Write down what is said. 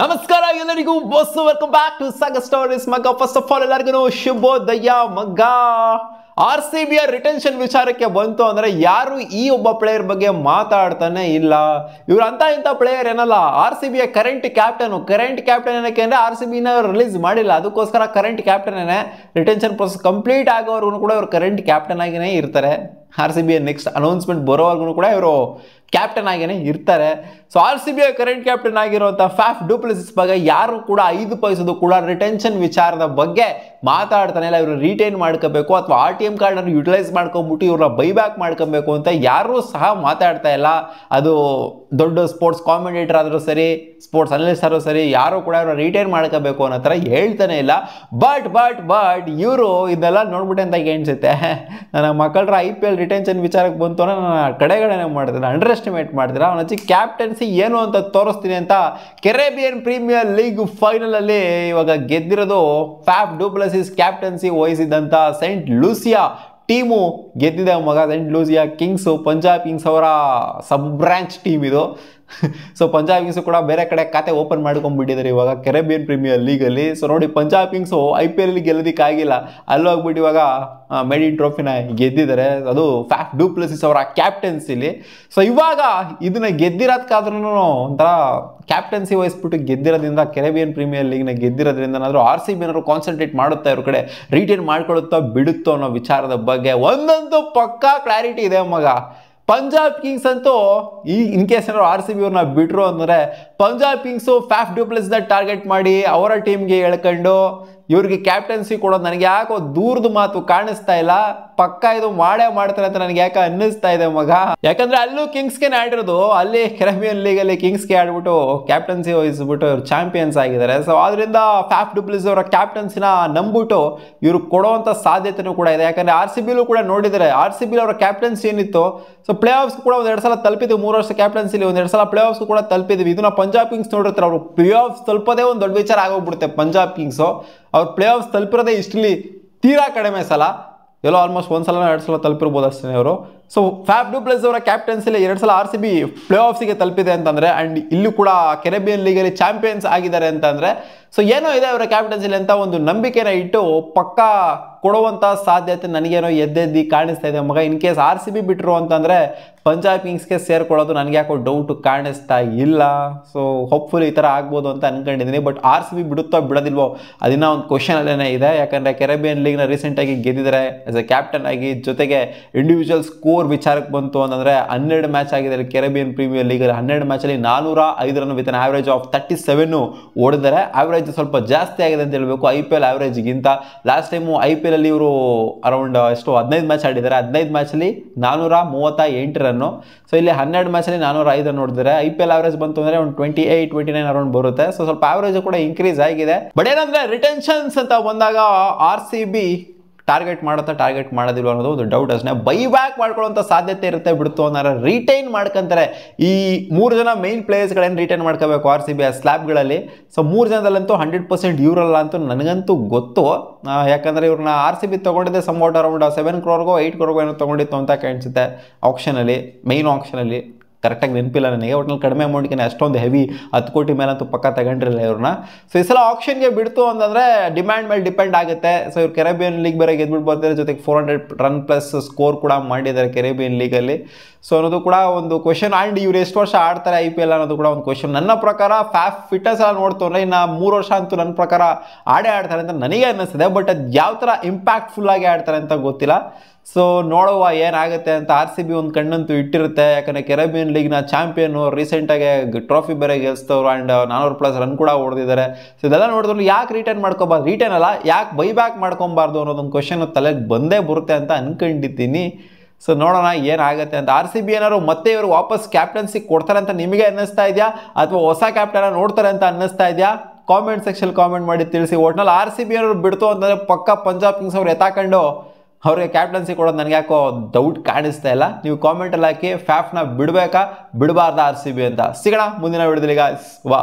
ನಮಸ್ಕಾರ ಎಲ್ಲರಿಗೂ boss welcome back to Saga Stories ಮಗ ಫಸ್ಟ್ ಆಫ್ ಆಲ್ ಎಲ್ಲರಿಗೂ ಶುಭೋದಯ ಮಗ್ಗ ಆರ್ ಸಿ ಬಿಯ ರಿಟೆನ್ಷನ್ ವಿಚಾರಕ್ಕೆ ಬಂತು ಅಂದ್ರೆ ಯಾರು ಈ ಒಬ್ಬ ಪ್ಲೇಯರ್ ಬಗ್ಗೆ ಮಾತಾಡ್ತಾನೆ ಇಲ್ಲ ಇವ್ರ ಅಂತ ಇಂಥ ಪ್ಲೇಯರ್ ಏನಲ್ಲ ಆರ್ ಸಿ ಬಿಯ ಕರೆಂಟ್ ಕ್ಯಾಪ್ಟನ್ ಕರೆಂಟ್ ಕ್ಯಾಪ್ಟನ್ ಏನಕ್ಕೆ ಅಂದ್ರೆ ಆರ್ ಸಿ ಬಿ ರಿಲೀಸ್ ಮಾಡಿಲ್ಲ ಅದಕ್ಕೋಸ್ಕರ current captain retention process complete ಆಗೋರ್ಗು ಕೂಡ ಇವ್ರು ಕರೆಂಟ್ ಕ್ಯಾಪ್ಟನ್ ಆಗಿನೇ ಇರ್ತಾರೆ R C B next announcement ಬರೋವರೆಗೂ ಕೂಡ ಇವರು ಕ್ಯಾಪ್ಟನ್ ಆಗೇ ಇರ್ತಾರೆ so R C B current captain ಆಗಿರುವಂಥ ಫ್ಯಾಫ್ ಡೂಪ್ಲಿಸಿಸ್ ಬಗ್ಗೆ ಯಾರು ಕೂಡ ಐದು ಪೈಸದು ಕೂಡ ರಿಟೆನ್ಷನ್ ವಿಚಾರದ ಬಗ್ಗೆ ಮಾತಾಡ್ತಾನೆ ಇಲ್ಲ ಇವರು ರಿಟೈನ್ ಮಾಡ್ಕೋಬೇಕು ಅಥವಾ ಆರ್ ಟಿ ಎಮ್ ಕಾರ್ಡನ್ನು ಯುಟಿಲೈಸ್ ಮಾಡ್ಕೊಂಬಿಟ್ಟು ಇವ್ರನ್ನ ಬೈಬ್ಯಾಕ್ ಮಾಡ್ಕೊಬೇಕು ಅಂತ ಯಾರೂ ಸಹ ಮಾತಾಡ್ತಾ ಇಲ್ಲ ಅದು ದೊಡ್ಡ ಸ್ಪೋರ್ಟ್ಸ್ ಕಾಮೆಂಟೇಟರ್ ಆದರೂ ಸರಿ ಸ್ಪೋರ್ಟ್ಸ್ ಅನಲಿಸ್ಟ್ ಆದರೂ ಸರಿ ಯಾರು ಕೂಡ ಇವ್ರನ್ನ ರಿಟೈನ್ ಮಾಡ್ಕೋಬೇಕು ಅನ್ನೋ ಥರ ಹೇಳ್ತಾನೆ ಇಲ್ಲ ಬಟ್ ಬಟ್ ಬಟ್ ಇವರು ಇದೆಲ್ಲ ನೋಡ್ಬಿಟ್ಟೆ ಅಂತ ಏನ್ಸುತ್ತೆ ನನ್ನ ಮಕ್ಕಳರ ಐ ಪಿ ಎಲ್ ರಿಟೆನ್ಷನ್ ವಿಚಾರಕ್ಕೆ ಬಂತು ಅಂದರೆ ನಾನು ಕಡೆಗಡೆನೆ ಮಾಡ್ತೀನಿ ಅಂಡರ್ ಎಸ್ಟಿಮೇಟ್ ಮಾಡಿದ್ರೆ ಅವನ ಕ್ಯಾಪ್ಟನ್ಸಿ ಏನು ಅಂತ ತೋರಿಸ್ತೀನಿ ಅಂತ ಕೆರೇಬಿಯನ್ ಪ್ರೀಮಿಯರ್ ಲೀಗ್ ಫೈನಲಲ್ಲಿ ಇವಾಗ ಗೆದ್ದಿರೋದು ಫ್ಯಾಪ್ ಡೂಪ್ಲಸಿಸ್ ಕ್ಯಾಪ್ಟನ್ಸಿ ವಹಿಸಿದ್ದಂಥ ಸೈಂಟ್ ಲೂಸಿಯಾ ಟೀಮು ಗೆದ್ದಿದೆ ಮಗ Saint Lucia Kings Punjab Kings ಅವರ ಸಬ್ ಬ್ರ್ಯಾಂಚ್ ಟೀಮ್ ಇದು ಸೊ ಪಂಜಾಬ್ ಕಿಂಗ್ಸ್ ಕೂಡ ಬೇರೆ ಕಡೆ ಖಾತೆ ಓಪನ್ ಮಾಡ್ಕೊಂಡ್ಬಿಟ್ಟಿದ್ದಾರೆ ಇವಾಗ ಕೆರೆಬಿಯನ್ ಪ್ರೀಮಿಯರ್ ಲೀಗಲ್ಲಿ ಸೊ ನೋಡಿ Punjab Kings I P L ಅಲ್ಲಿ ಹೋಗ್ಬಿಟ್ಟು ಇವಾಗ ಮೆಡಿ ಟ್ರೋಫಿನ ಗೆದ್ದಿದ್ದಾರೆ ಅದು ಫ್ಯಾಕ್ಟ್ ಡೂ ಪ್ಲಸಿಸ್ ಅವರ ಕ್ಯಾಪ್ಟನ್ಸಿಲಿ ಸೊ ಇವಾಗ ಇದನ್ನ ಗೆದ್ದಿರೋದಕ್ಕಾದ್ರೂ ಒಂಥರ ಕ್ಯಾಪ್ಟನ್ಸಿ ವಹಿಸ್ಬಿಟ್ಟು ಗೆದ್ದಿರೋದ್ರಿಂದ ಕೆರೆಬಿಯನ್ ಪ್ರೀಮಿಯರ್ ಲೀಗ್ನ ಗೆದ್ದಿರೋದ್ರಿಂದ ಏನಾದರೂ ಆರ್ ಸಿ ಬಿ ಏನಾದ್ರು ಕಾನ್ಸಂಟ್ರೇಟ್ ಮಾಡುತ್ತಾ ಇವ್ರ ಕಡೆ ರಿಟೇನ್ ಮಾಡ್ಕೊಳ್ಳುತ್ತೋ ಬಿಡುತ್ತೋ ಅನ್ನೋ ವಿಚಾರದ ಬಗ್ಗೆ ಒಂದಂತೂ ಪಕ್ಕಾ ಕ್ಲಾರಿಟಿ ಇದೆ ಮಗ ಪಂಜಾಬ್ ಕಿಂಗ್ಸ್ ಅಂತೂ ಈ ಇನ್ ಕೇಸ್ ಏನಾದ್ರು ಆರ್ ಸಿ ಬಿ ಅವ್ರನ್ನ ಬಿಟ್ರು ಅಂದರೆ ಪಂಜಾಬ್ ಕಿಂಗ್ಸು ಫ್ಯಾಫ್ ಡ್ಯೂಪ್ಲೆಸ್ನ ಟಾರ್ಗೆಟ್ ಮಾಡಿ ಅವರ ಟೀಮ್ಗೆ ಹೇಳ್ಕೊಂಡು ಇವ್ರಿಗೆ ಕ್ಯಾಪ್ಟನ್ಸಿ ಕೊಡೋದು ನನಗೆ ಯಾಕೋ ದೂರದ ಮಾತು ಕಾಣಿಸ್ತಾ ಇಲ್ಲ ಪಕ್ಕ ಇದು ಮಾಡೇ ಮಾಡ್ತಾರೆ ಅಂತ ನನಗೆ ಯಾಕೆ ಅನ್ನಿಸ್ತಾ ಇದೆ ಮಗ ಯಾಕಂದ್ರೆ ಅಲ್ಲೂ ಗೆ ಆಡಿರೋದು ಅಲ್ಲಿ ಅಲ್ಲಿ ಲೀಗಲ್ಲಿ ಕಿಂಗ್ಸ್ಗೆ ಆಡ್ಬಿಟ್ಟು ಕ್ಯಾಪ್ಟನ್ಸಿ ವಹಿಸ್ಬಿಟ್ಟು ಇವ್ರು ಚಾಂಪಿಯನ್ಸ್ ಆಗಿದ್ದಾರೆ ಸೊ ಆದ್ರಿಂದ ಫ್ಯಾಫ್ ಡುಬ್ಲಿಸ್ ಅವರ ಕ್ಯಾಪ್ಟನ್ಸಿನ ನಂಬಿಟ್ಟು ಇವ್ರು ಕೊಡೋವಂಥ ಸಾಧ್ಯತೆನೂ ಕೂಡ ಇದೆ ಯಾಕಂದ್ರೆ ಆರ್ ಸಿ ಬಿಲೂ ಕೂಡ ನೋಡಿದರೆ ಆರ್ ಸಿ ಬಿಲ್ ಅವರ ಕ್ಯಾಪ್ಟನ್ಸಿ ಏನಿತ್ತು ಸೊ ಪ್ಲೇ ಆಫ್ಸ್ ಕೂಡ ಎರಡು ಸಲ ತಲುಪಿದ್ವಿ ಮೂರು ವರ್ಷ ಕ್ಯಾಪ್ಟನ್ಸಿಲಿ ಒಂದೆರಡು ಸಲ ಪ್ಲೇ ಆಫ್ಸ್ ಕೂಡ ತಲುಪಿದ್ವಿ ಇದನ್ನ ಪಂಜಾಬ್ ಕಿಂಗ್ಸ್ ನೋಡಿರ್ತಾರೆ ಅವರು ಪ್ಲೇ ಆಫ್ ತಲುಪೋದೇ ಒಂದು ದೊಡ್ಡ ವಿಚಾರ ಆಗೋಗ್ಬಿಡುತ್ತೆ ಪಂಜಾಬ್ ಕಿಂಗ್ಸು ಅವ್ರು ಪ್ಲೇ ಆಫ್ ತಲುಪಿರೋದೇ ಇಷ್ಟಲಿ ತೀರಾ ಕಡಿಮೆ ಸಲ ಎಲ್ಲೋ ಆಲ್ಮೋಸ್ಟ್ ಒಂದು ಸಲ ಎರಡು ಸಲ ತಲುಪಿರ್ಬೋದು ಅಷ್ಟೇ ಅವರು ಸೊ ಫ್ಯಾಬ್ ಡುಪ್ಲೆಸ್ ಅವರ ಕ್ಯಾಪ್ಟನ್ಸಿಲಿ ಎರಡು ಸಲ ಆರ್ ಸಿ ಬಿ ಪ್ಲೇ ಆಫ್ಸಿಗೆ ತಲುಪಿದೆ ಅಂತಂದರೆ ಆ್ಯಂಡ್ ಇಲ್ಲೂ ಕೂಡ ಕೆರೆಬಿಯನ್ ಲೀಗಲ್ಲಿ ಚಾಂಪಿಯನ್ಸ್ ಆಗಿದ್ದಾರೆ ಅಂತಂದರೆ ಸೊ ಏನೋ ಇದೆ ಅವರ ಕ್ಯಾಪ್ಟನ್ಸಿಲಿ ಅಂತ ಒಂದು ನಂಬಿಕೆನ ಇಟ್ಟು ಪಕ್ಕ ಕೊಡುವಂಥ ಸಾಧ್ಯತೆ ನನಗೇನೋ ಎದ್ದೆದ್ದಿ ಕಾಣಿಸ್ತಾ ಇದೆ ಮಗ in case R C B ಬಿಟ್ಟರು ಅಂತಂದರೆ ಪಂಜಾಬ್ ಕಿಂಗ್ಸ್ಗೆ ಸೇರ್ಕೊಳ್ಳೋದು ನನಗೆ ಯಾಕೋ ಡೌಟು ಕಾಣಿಸ್ತಾ ಇಲ್ಲ ಸೊ ಹೋಪ್ಫುಲ್ ಈ ಥರ ಆಗ್ಬೋದು ಅಂತ ಅಂದ್ಕೊಂಡಿದ್ದೀನಿ ಬಟ್ ಆರ್ ಸಿ ಬಿ ಬಿಡುತ್ತೋ ಬಿಡೋದಿಲ್ವೋ ಅದನ್ನ ಒಂದು ಅಲ್ಲೇ ಇದೆ ಯಾಕಂದರೆ ಕೆರೆಬಿಯನ್ ಲೀಗ್ನ ರೀಸೆಂಟಾಗಿ ಗೆದ್ದಿದ್ದಾರೆ ಆ್ಯಸ್ ಎ ಕ್ಯಾಪ್ಟನ್ ಆಗಿ ಜೊತೆಗೆ ಇಂಡಿವಿಜುವಲ್ ಸ್ಕೋರ್ ಓವರ್ ವಿಚಾರಕ್ಕೆ ಬಂತು ಅಂತಂದರೆ ಹನ್ನೆರಡು ಮ್ಯಾಚ್ ಆಗಿದೆ ಕೆರಬಿಯನ್ ಪ್ರೀಮಿಯರ್ ಲೀಗಲ್ಲಿ ಹನ್ನೆರಡು ಮ್ಯಾಚಲ್ಲಿ ನಾನೂರ ಐದು run with average of thirty seven ಓಡಿದ್ದಾರೆ ಆವರೇಜ್ ಸ್ವಲ್ಪ ಜಾಸ್ತಿ ಆಗಿದೆ ಅಂತ ಹೇಳಬೇಕು ಐ ಪಿ ಎಲ್ ಆ್ಯಾವ್ರೇಜ್ಗಿಂತ ಲಾಸ್ಟ್ ಟೈಮು ಐ ಪಿ ಎಲ್ಲಲ್ಲಿ ಇವರು ಅರೌಂಡ್ ಎಷ್ಟು ಹದಿನೈದು ಮ್ಯಾಚ್ ಆಡಿದ್ದಾರೆ ಹದಿನೈದು ಮ್ಯಾಚಲ್ಲಿ ನಾನ್ನೂರ ಮೂವತ್ತ ಎಂಟು ರನ್ನು ಸೊ ಇಲ್ಲಿ ಹನ್ನೆರಡು ಮ್ಯಾಚಲ್ಲಿ ನಾನ್ನೂರ ಐದು ನೋಡಿದರೆ ಐ ಪಿ ಎಲ್ ಆವ್ರೇಜ್ ಬಂತು ಅಂದರೆ ಒಂದು twenty eight twenty nine around ಬರುತ್ತೆ ಸೊ ಸ್ವಲ್ಪ ಆವರೇಜ್ ಕೂಡ ಇನ್ಕ್ರೀಸ್ ಆಗಿದೆ ಬಟ್ ಏನಂದರೆ ರಿಟೆನ್ಷನ್ಸ್ ಅಂತ ಬಂದಾಗ ಆರ್ ಸಿ ಬಿ ಟಾರ್ಗೆಟ್ ಮಾಡುತ್ತಾ ಟಾರ್ಗೆಟ್ ಮಾಡೋದಿಲ್ಲ ಅನ್ನೋದು ಒಂದು ಡೌಟ್ ಅಷ್ಟೇ ಬೈ ಬ್ಯಾಕ್ ಮಾಡ್ಕೊಳ್ಳೋಂಥ ಸಾಧ್ಯತೆ ಇರುತ್ತೆ ಬಿಡ್ತು ಅನ್ನೋ ರಿಟೈನ್ ಮಾಡ್ಕೊಂತಾರೆ ಈ ಮೂರು ಜನ ಮೈನ್ ಪ್ಲೇಯರ್ಸ್ಗಳೇನು ರಿಟೈನ್ ಮಾಡ್ಕೋಬೇಕು ಆರ್ ಸಿ ಬಿ ಆ ಸ್ಲ್ಯಾಬ್ಗಳಲ್ಲಿ ಸೊ ಮೂರು ಜನದಲ್ಲಂತೂ ಹಂಡ್ರೆಡ್ ಪರ್ಸೆಂಟ್ ಇವರಲ್ಲ ಅಂತೂ ನನಗಂತೂ ಗೊತ್ತು ಯಾಕಂದರೆ ಇವ್ರನ್ನ ಆರ್ ಸಿ ಬಿ ತೊಗೊಂಡಿದ್ದೆ ಸಮ್ ಔಟ್ ಅರೌಂಡ್ ಸೆವೆನ್ ಕ್ರೋರ್ಗೋ ಏಯ್ಟ್ ಕ್ರೋರ್ಗೋ ಏನೋ ತೊಗೊಂಡಿತ್ತು ಅಂತ ಕಾಣಿಸುತ್ತೆ ಆಪ್ಷನಲ್ಲಿ ಮೈನ್ ಆಪ್ಷನಲ್ಲಿ ಕರೆಕ್ಟಾಗಿ ನೆನಪಿಲ್ಲ ನನಗೆ ಒಟ್ನಲ್ಲಿ ಕಡಿಮೆ ಅಮೌಂಟ್ಗೆ ಅಷ್ಟೊಂದು ಹೆವಿ ಹತ್ತು ಕೋಟಿ ಮೇಲಂತೂ ಪಕ್ಕ ತಗೊಂಡಿರಲಿಲ್ಲ ಇವ್ರನ್ನ ಸೊ ಈ ಸಲ ಆಪ್ಷನ್ಗೆ ಬಿಡ್ತು ಅಂತಂದರೆ ಡಿಮ್ಯಾಂಡ್ ಮೇಲೆ ಡಿಪೆಂಡ್ ಆಗುತ್ತೆ ಸೊ ಇವ್ರು ಕೆರೆಬಿಯನ್ ಲೀಗ್ ಬೇರೆ ಗೆದ್ಬಿಟ್ಟು ಬಂದರೆ ಜೊತೆಗೆ four hundred run plus score ಕೂಡ ಮಾಡಿದ್ದಾರೆ ಕೆರೆಬಿಯನ್ ಲೀಗಲ್ಲಿ ಸೊ ಅನ್ನೋದು ಕೂಡ ಒಂದು ಕ್ವಶನ್ ಆ್ಯಂಡ್ ಇವ್ರು ಎಷ್ಟು ವರ್ಷ ಆಡ್ತಾರೆ ಐ ಪಿ ಎಲ್ ಅನ್ನೋದು ಕೂಡ ಒಂದು ಕ್ವಶನ್ ನನ್ನ ಪ್ರಕಾರ ಫ್ಯಾಫ್ ಫಿಟ್ನೆಸ್ ಎಲ್ಲ ಅಂದರೆ ಇನ್ನು ಮೂರು ವರ್ಷ ಅಂತೂ ನನ್ನ ಪ್ರಕಾರ ಆಡೇ ಆಡ್ತಾರೆ ಅಂತ ನನಗೆ ಅನ್ನಿಸ್ತಿದೆ ಬಟ್ ಅದು ಯಾವ ಥರ ಇಂಪ್ಯಾಕ್ಟ್ಫುಲ್ಲಾಗಿ ಆಡ್ತಾರೆ ಅಂತ ಗೊತ್ತಿಲ್ಲ ಸೊ ನೋಡುವ ಏನಾಗುತ್ತೆ ಅಂತ ಆರ್ ಸಿ ಬಿ ಒಂದು ಕಣ್ಣಂತೂ ಇಟ್ಟಿರುತ್ತೆ ಯಾಕಂದರೆ ಕೆರಬಿಯನ್ ಲೀಗ್ನ ಚಾಂಪಿಯನ್ನು ರೀಸೆಂಟಾಗಿ ಟ್ರಾಫಿ ಬೇರೆ ಗೆಲ್ಸ್ತವ್ರು ಆ್ಯಂಡ್ ನಾನ್ನೂರು ಪ್ಲಸ್ ರನ್ ಕೂಡ ಹೊಡೆದಿದ್ದಾರೆ ಸೊ ಇದೆಲ್ಲ ನೋಡಿದ್ರು ಯಾಕೆ ರಿಟರ್ನ್ ಮಾಡ್ಕೊಬಾರ್ದು ರಿಟರ್ನ್ ಅಲ್ಲ ಯಾಕೆ ಬೈಬ್ಯಾಕ್ ಮಾಡ್ಕೊಬಾರ್ದು ಅನ್ನೋದೊಂದು ಕ್ವಶನ್ ತಲೆಗೆ ಬಂದೇ ಬರುತ್ತೆ ಅಂತ ಅಂದ್ಕೊಂಡಿದ್ದೀನಿ ಸೊ ನೋಡೋಣ ಏನಾಗುತ್ತೆ ಅಂತ ಆರ್ ಸಿ ಬಿ ಏನಾರು ಮತ್ತೆ ಇವರು ವಾಪಸ್ ಕ್ಯಾಪ್ಟನ್ಸಿ ಕೊಡ್ತಾರೆ ಅಂತ ನಿಮಗೆ ಅನ್ನಿಸ್ತಾ ಇದೆಯಾ ಅಥವಾ ಹೊಸ ಕ್ಯಾಪ್ಟನ ನೋಡ್ತಾರೆ ಅಂತ ಅನ್ನಿಸ್ತಾ ಇದೆಯಾ ಕಾಮೆಂಟ್ ಸೆಕ್ಷನ್ ಕಾಮೆಂಟ್ ಮಾಡಿ ತಿಳಿಸಿ ಒಟ್ನಲ್ಲಿ ಆರ್ ಸಿ ಬಿ ಏನಾದ್ರು ಬಿಡ್ತು ಅಂತಂದರೆ ಪಕ್ಕ ಪಂಜಾಬ್ ಕಿಂಗ್ಸ್ ಅವ್ರು ಎತ್ತಾಕೊಂಡು ಅವ್ರಿಗೆ ಕ್ಯಾಪ್ಟನ್ಸಿ ಕೊಡೋದು ನನಗೆ ಯಾಕೋ ಡೌಟ್ ಕಾಣಿಸ್ತಾ ಇಲ್ಲ ನೀವು ಕಾಮೆಂಟಲ್ಲಿ ಹಾಕಿ ಫ್ಯಾಫ್ನ ಬಿಡಬೇಕಾ ಬಿಡಬಾರ್ದ ಆರ್ ಸಿ ಬಿ ಅಂತ ಸಿಗೋಣ ಮುಂದಿನ ವಿಡಿಯೋದಲ್ಲಿ ವಾ